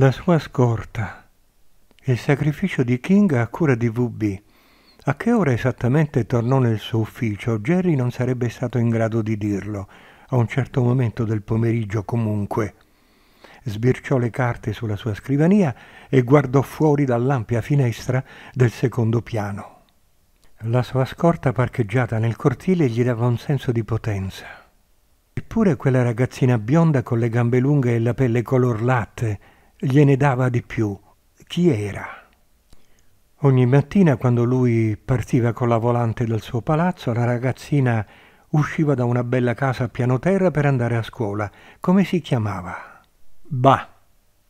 La sua scorta. Il sacrificio di King a cura di VB. A che ora esattamente tornò nel suo ufficio, Jerry non sarebbe stato in grado di dirlo, a un certo momento del pomeriggio comunque. Sbirciò le carte sulla sua scrivania e guardò fuori dall'ampia finestra del secondo piano. La sua scorta parcheggiata nel cortile gli dava un senso di potenza. Eppure quella ragazzina bionda con le gambe lunghe e la pelle color latte, gliene dava di più. Chi era? Ogni mattina quando lui partiva con la volante dal suo palazzo, la ragazzina usciva da una bella casa a piano terra per andare a scuola. Come si chiamava? Bah,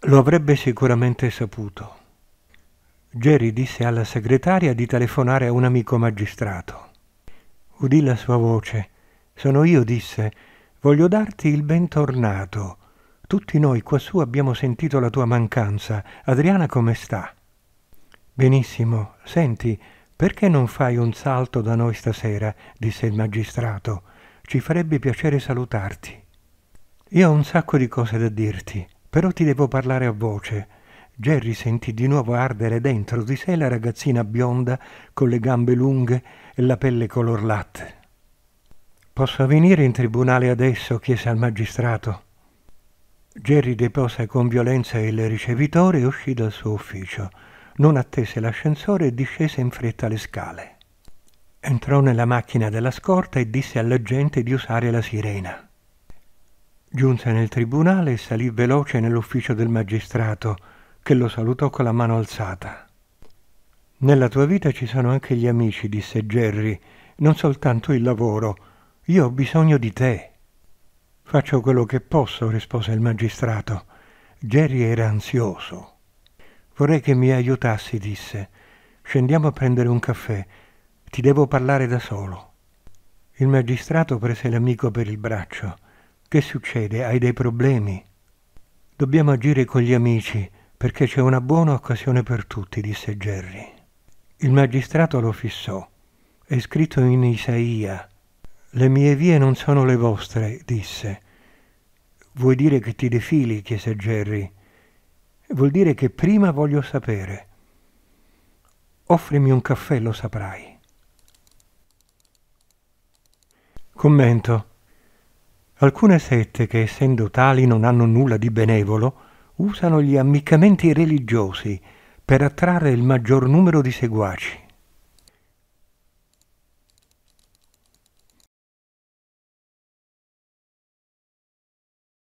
lo avrebbe sicuramente saputo. Jerry disse alla segretaria di telefonare a un amico magistrato. Udì la sua voce. Sono io, disse. Voglio darti il bentornato. Tutti noi quassù abbiamo sentito la tua mancanza. Adriana come sta? Benissimo. Senti, perché non fai un salto da noi stasera? disse il magistrato. Ci farebbe piacere salutarti. Io ho un sacco di cose da dirti, però ti devo parlare a voce. Jerry sentì di nuovo ardere dentro di sé la ragazzina bionda con le gambe lunghe e la pelle color latte. Posso venire in tribunale adesso? chiese al magistrato. Jerry depose con violenza il ricevitore e uscì dal suo ufficio. Non attese l'ascensore e discese in fretta le scale. Entrò nella macchina della scorta e disse all'agente di usare la sirena. Giunse nel tribunale e salì veloce nell'ufficio del magistrato, che lo salutò con la mano alzata. Nella tua vita ci sono anche gli amici, disse Jerry, non soltanto il lavoro. Io ho bisogno di te. Faccio quello che posso, rispose il magistrato. Jerry era ansioso. Vorrei che mi aiutassi, disse. Scendiamo a prendere un caffè. Ti devo parlare da solo. Il magistrato prese l'amico per il braccio. Che succede? Hai dei problemi? Dobbiamo agire con gli amici, perché c'è una buona occasione per tutti, disse Jerry. Il magistrato lo fissò. È scritto in Isaia. Le mie vie non sono le vostre, disse. Vuoi dire che ti defili? chiese Jerry. Vuol dire che prima voglio sapere. Offrimi un caffè, lo saprai. Commento. Alcune sette che essendo tali non hanno nulla di benevolo, usano gli ammiccamenti religiosi per attrarre il maggior numero di seguaci.